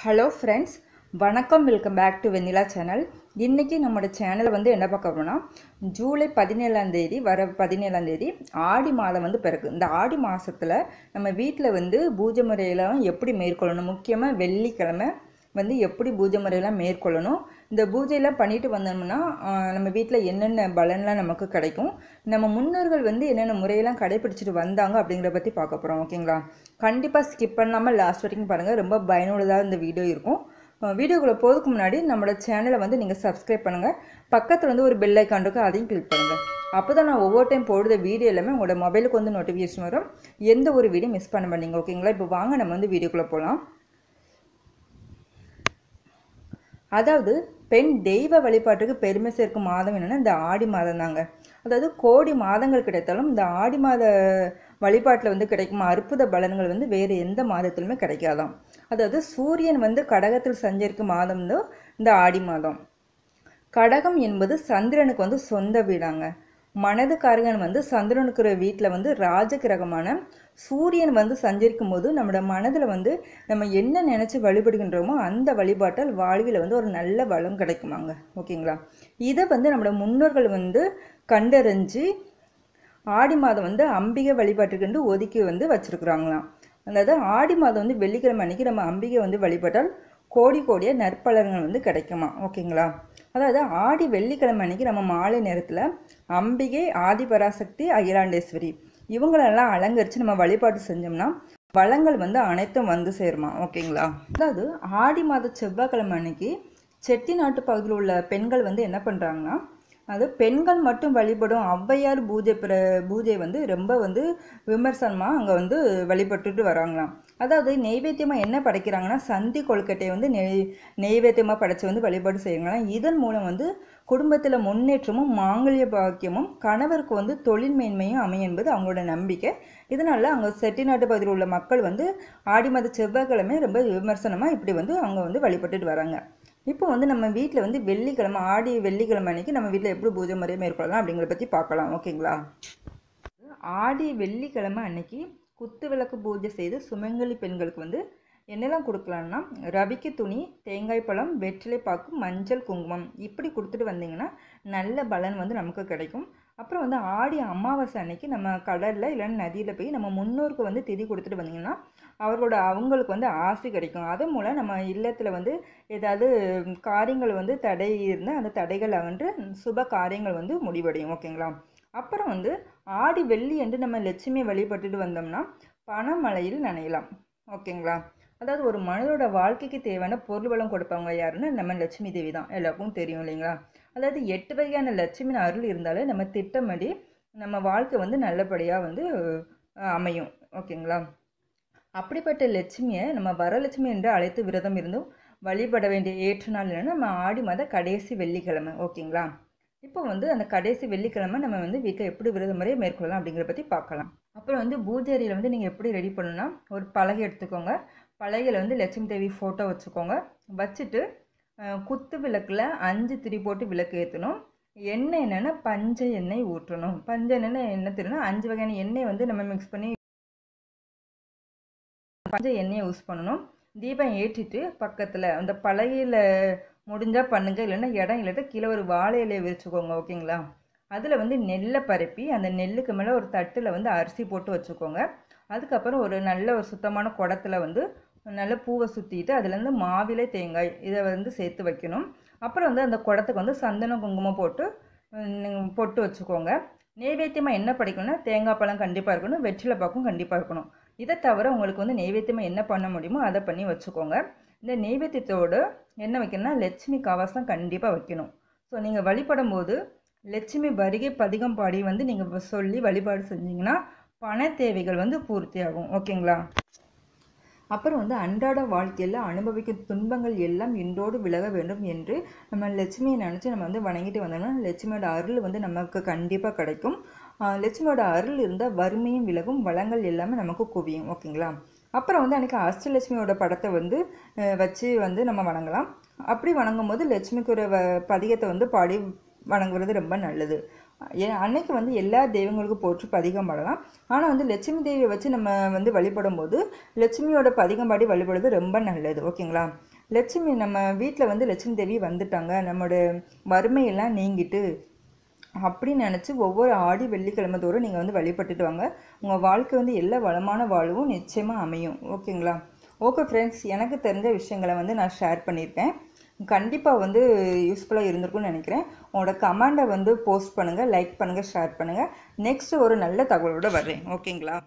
hello friends வணக்கம் welcome back to Vennila channel இன்றைக்கி நம்மளோட சேனலில் வந்து என்ன பார்க்க போகிறோம்னா ஜூலை பதினேழாந்தேதி வர பதினேழாந்தேதி ஆடி மாதம் வந்து பிறகு இந்த ஆடி மாதத்தில் நம்ம வீட்டில் வந்து பூஜை முறையெல்லாம் எப்படி மேற்கொள்ளணும் முக்கியமாக வெள்ளிக்கிழமை வந்து எப்படி பூஜை முறையெல்லாம் மேற்கொள்ளணும் இந்த பூஜையெல்லாம் பண்ணிட்டு வந்தோம்னா நம்ம வீட்டில் என்னென்ன பலன்லாம் நமக்கு கிடைக்கும் நம்ம முன்னோர்கள் வந்து என்னென்ன முறையெல்லாம் கடைபிடிச்சிட்டு வந்தாங்க அப்படிங்கிறத பற்றி பார்க்க போகிறோம் ஓகேங்களா கண்டிப்பாக ஸ்கிப் பண்ணாமல் லாஸ்ட் வரைக்கும் பாருங்கள் ரொம்ப பயனுள்ளதாக இந்த வீடியோ இருக்கும் வீடியோக்குள்ளே போகிறதுக்கு முன்னாடி நம்மளோட சேனலை வந்து நீங்கள் சப்ஸ்கிரைப் பண்ணுங்கள் பக்கத்தில் வந்து ஒரு பெல் ஐக்கான் இருக்கும் அதையும் கிளிக் பண்ணுங்கள் அப்போ தான் நான் ஒவ்வொரு டைம் போடுற வீடியோ எல்லாமே உங்களோட மொபைலுக்கு வந்து நோட்டிஃபிகேஷன் வரும் எந்த ஒரு வீடியோ மிஸ் பண்ண மாட்டீங்க ஓகேங்களா இப்போ வாங்க நம்ம வந்து வீடியோக்குள்ளே போகலாம் அதாவது பெண் தெய்வ வழிபாட்டுக்கு பெருமை சேர்க்கும் மாதம் என்னென்னா இந்த ஆடி மாதம் தாங்க அதாவது கோடி மாதங்கள் கிடைத்தாலும் இந்த ஆடி மாத வழிபாட்டில் வந்து கிடைக்கும் அற்புத பலன்கள் வந்து வேறு எந்த மாதத்திலுமே கிடைக்காதாம் அதாவது சூரியன் வந்து கடகத்தில் சஞ்சரிக்கும் மாதம் இந்த ஆடி மாதம் கடகம் என்பது சந்திரனுக்கு வந்து சொந்த வீடாங்க மனதுக்காரகன் வந்து சந்திரனுக்குற வீட்டில் வந்து ராஜகிரகமான சூரியன் வந்து சஞ்சரிக்கும் போது நம்மளோட மனதில் வந்து நம்ம என்ன நினச்சி வழிபடுகின்றோமோ அந்த வழிபாட்டால் வாழ்வில் வந்து ஒரு நல்ல வளம் கிடைக்குமாங்க ஓகேங்களா இதை வந்து நம்மளோட முன்னோர்கள் வந்து கண்டறிஞ்சு ஆடி மாதம் வந்து அம்பிகை வழிபாட்டுக்கு ஒதுக்கி வந்து வச்சுருக்குறாங்களாம் அதாவது ஆடி மாதம் வந்து வெள்ளிக்கிழமை அன்னைக்கு நம்ம அம்பிகை வந்து வழிபட்டால் கோடி கோடிய நற்பலன்கள் வந்து கிடைக்குமா ஓகேங்களா அதாவது ஆடி வெள்ளிக்கிழமை அன்னைக்கு நம்ம மாலை நேரத்தில் அம்பிகை ஆதிபராசக்தி அகிலாண்டேஸ்வரி இவங்களெல்லாம் அலங்கரித்து நம்ம வழிபாடு செஞ்சோம்னா வளங்கள் வந்து அனைத்தும் வந்து சேருமா ஓகேங்களா அதாவது ஆடி மாத செவ்வாய்க்கிழமை அன்னைக்கு செட்டி நாட்டு பகுதியில் உள்ள பெண்கள் வந்து என்ன பண்ணுறாங்கன்னா அது பெண்கள் மட்டும் வழிபடும் ஔவையார் பூஜை பிர பூஜை வந்து ரொம்ப வந்து விமர்சனமாக அங்கே வந்து வழிபட்டுட்டு வராங்களாம் அதாவது நெய்வேத்தியமாக என்ன படைக்கிறாங்கன்னா சந்தி கொழுக்கட்டையை வந்து நெய் நெய்வேத்தியமாக படைத்து வந்து வழிபாடு செய்யுங்களாம் இதன் மூலம் வந்து குடும்பத்தில் முன்னேற்றமும் மாங்கல்ய பாக்கியமும் கணவருக்கு வந்து தொழில் மேன்மையும் அமையும் என்பது அவங்களோட நம்பிக்கை இதனால் அங்கே செட்டிநாட்டு பகுதியில் உள்ள மக்கள் வந்து ஆடி மாத செவ்வாய்க்கிழமை ரொம்ப விமர்சனமாக இப்படி வந்து அவங்க வந்து வழிபட்டுட்டு வராங்க இப்போ வந்து நம்ம வீட்டில் வந்து வெள்ளிக்கிழமை ஆடி வெள்ளிக்கிழமை அன்றைக்கி நம்ம வீட்டில் எப்படி பூஜை முறையை மேற்கொள்ளலாம் அப்படிங்கிறத பற்றி பார்க்கலாம் ஓகேங்களா ஆடி வெள்ளிக்கிழமை அன்னைக்கு குத்து விளக்கு பூஜை செய்து சுமங்கலி பெண்களுக்கு வந்து என்னெல்லாம் கொடுக்கலான்னா ரவிக்கு துணி தேங்காய் பழம் வெற்றிலை பாக்கு மஞ்சள் குங்குமம் இப்படி கொடுத்துட்டு வந்தீங்கன்னா நல்ல பலன் வந்து நமக்கு கிடைக்கும் அப்புறம் வந்து ஆடி அமாவாசை அன்னைக்கு நம்ம கடலில் இல்லைன்னா நதியில் போய் நம்ம முன்னோருக்கு வந்து திதி கொடுத்துட்டு வந்தீங்கன்னா அவர்களோட அவங்களுக்கு வந்து ஆசை கிடைக்கும் அது மூலம் நம்ம இல்லத்தில் வந்து ஏதாவது காரியங்கள் வந்து தடை இருந்தால் அந்த தடைகள் அகன்று சுப காரியங்கள் வந்து முடிவடையும் ஓகேங்களா அப்புறம் வந்து ஆடி வெள்ளி என்று நம்ம லட்சுமியை வழிபட்டுட்டு வந்தோம்னா பணமழையில் நனையலாம் ஓகேங்களா அதாவது ஒரு மனதோட வாழ்க்கைக்கு தேவையான பொருள் வளம் கொடுப்பவங்க யாருன்னா நம்ம லட்சுமி தேவி தான் எல்லாருக்கும் தெரியும் இல்லைங்களா அதாவது எட்டு வகையான லட்சுமியின் அருள் இருந்தாலே நம்ம திட்டமடி நம்ம வாழ்க்கை வந்து நல்லபடியாக வந்து அமையும் ஓகேங்களா அப்படிப்பட்ட லட்சுமியை நம்ம வரலட்சுமி என்று அழைத்து விரதம் இருந்தும் வழிபட வேண்டிய ஏற்று நாள் என்னென்னா நம்ம ஆடி மாத கடைசி வெள்ளிக்கிழமை ஓகேங்களா இப்போ வந்து அந்த கடைசி வெள்ளிக்கிழமை நம்ம வந்து வீட்டில் எப்படி விரத முறையை மேற்கொள்ளலாம் அப்படிங்கிறத பற்றி பார்க்கலாம் அப்புறம் வந்து பூஜாரியில் வந்து நீங்கள் எப்படி ரெடி பண்ணணும்னா ஒரு பலகை எடுத்துக்கோங்க பலகையில் வந்து லட்சுமி தேவி ஃபோட்டோ வச்சுக்கோங்க வச்சுட்டு குத்து விளக்கில் அஞ்சு திரி போட்டு விளக்கு ஏற்றணும் எண்ணெய் என்னென்னா பஞ்ச எண்ணெய் ஊற்றணும் பஞ்ச எண்ணெய் என்ன தெரியும்னா அஞ்சு வகையான எண்ணெய் வந்து நம்ம மிக்ஸ் பண்ணி பஞ்ச எண்ணெயை யூஸ் பண்ணணும் தீபம் ஏற்றிட்டு பக்கத்தில் அந்த பழகியில் முடிஞ்சால் பண்ணுங்க இல்லைன்னா இடம் இல்லாட்ட கீழே ஒரு வாழை இலையை விரிச்சுக்கோங்க ஓகேங்களா அதில் வந்து நெல்லை பரப்பி அந்த நெல்லுக்கு மேலே ஒரு தட்டில் வந்து அரிசி போட்டு வச்சுக்கோங்க அதுக்கப்புறம் ஒரு நல்ல ஒரு சுத்தமான குடத்துல வந்து நல்ல பூவை சுற்றிட்டு அதுலேருந்து மாவிலை தேங்காய் இதை வந்து சேர்த்து வைக்கணும் அப்புறம் வந்து அந்த குடத்துக்கு வந்து சந்தனம் குங்குமம் போட்டு பொட்டு வச்சுக்கோங்க நைவேத்தியமாக என்ன படிக்கணும்னா தேங்காய் பழம் கண்டிப்பாக இருக்கணும் வெற்றிலை பாக்கும் கண்டிப்பாக இருக்கணும் இதை தவிர உங்களுக்கு வந்து நெய்வேத்தியமாக என்ன பண்ண முடியுமோ அதை பண்ணி வச்சுக்கோங்க இந்த நெய்வேத்தியத்தோடு என்ன வைக்கணும்னா லட்சுமி கவசம் கண்டிப்பாக வைக்கணும் ஸோ நீங்கள் வழிபடும் போது லட்சுமி வருகை பதிகம் பாடி வந்து நீங்கள் சொல்லி வழிபாடு செஞ்சீங்கன்னா பண தேவைகள் வந்து பூர்த்தி ஆகும் ஓகேங்களா அப்புறம் வந்து அன்றாட வாழ்க்கையில் அனுபவிக்கும் துன்பங்கள் எல்லாம் இன்றோடு விலக வேண்டும் என்று நம்ம லட்சுமியை நினச்சி நம்ம வந்து வணங்கிட்டு வந்தோம்னா லட்சுமியோட அருள் வந்து நமக்கு கண்டிப்பாக கிடைக்கும் லட்சுமியோட அருள் இருந்தால் வறுமையும் விலகும் வளங்கள் எல்லாமே நமக்கு குவியும் ஓகேங்களா அப்புறம் வந்து அன்றைக்கி அஷ்டலட்சுமியோட படத்தை வந்து வச்சு வந்து நம்ம வணங்கலாம் அப்படி வணங்கும் போது லட்சுமிக்கு ஒரு வ பதிகத்தை வந்து பாடி வணங்குறது ரொம்ப நல்லது அன்னைக்கு வந்து எல்லா தெய்வங்களுக்கும் போற்று பதிகம் பாடலாம் ஆனால் வந்து லட்சுமி தேவியை வச்சு நம்ம வந்து வழிபடும் போது லட்சுமியோட பதிகம் பாடி வழிபடுறது ரொம்ப நல்லது ஓகேங்களா லட்சுமி நம்ம வீட்டில் வந்து லட்சுமி தேவி வந்துட்டாங்க நம்மளோட வறுமையெல்லாம் நீங்கிட்டு அப்படின்னு நினச்சி ஒவ்வொரு ஆடி வெள்ளிக்கிழமை தோறும் நீங்கள் வந்து வழிபட்டுட்டு வாங்க உங்கள் வாழ்க்கை வந்து எல்லா வளமான வாழ்வும் நிச்சயமாக அமையும் ஓகேங்களா ஓகே ஃப்ரெண்ட்ஸ் எனக்கு தெரிஞ்ச விஷயங்களை வந்து நான் ஷேர் பண்ணியிருக்கேன் கண்டிப்பாக வந்து யூஸ்ஃபுல்லாக இருந்திருக்கும்னு நினைக்கிறேன் உங்களோட கமெண்டை வந்து போஸ்ட் பண்ணுங்கள் லைக் பண்ணுங்கள் ஷேர் பண்ணுங்கள் நெக்ஸ்ட்டு ஒரு நல்ல தகவலோடு வர்றேன் ஓகேங்களா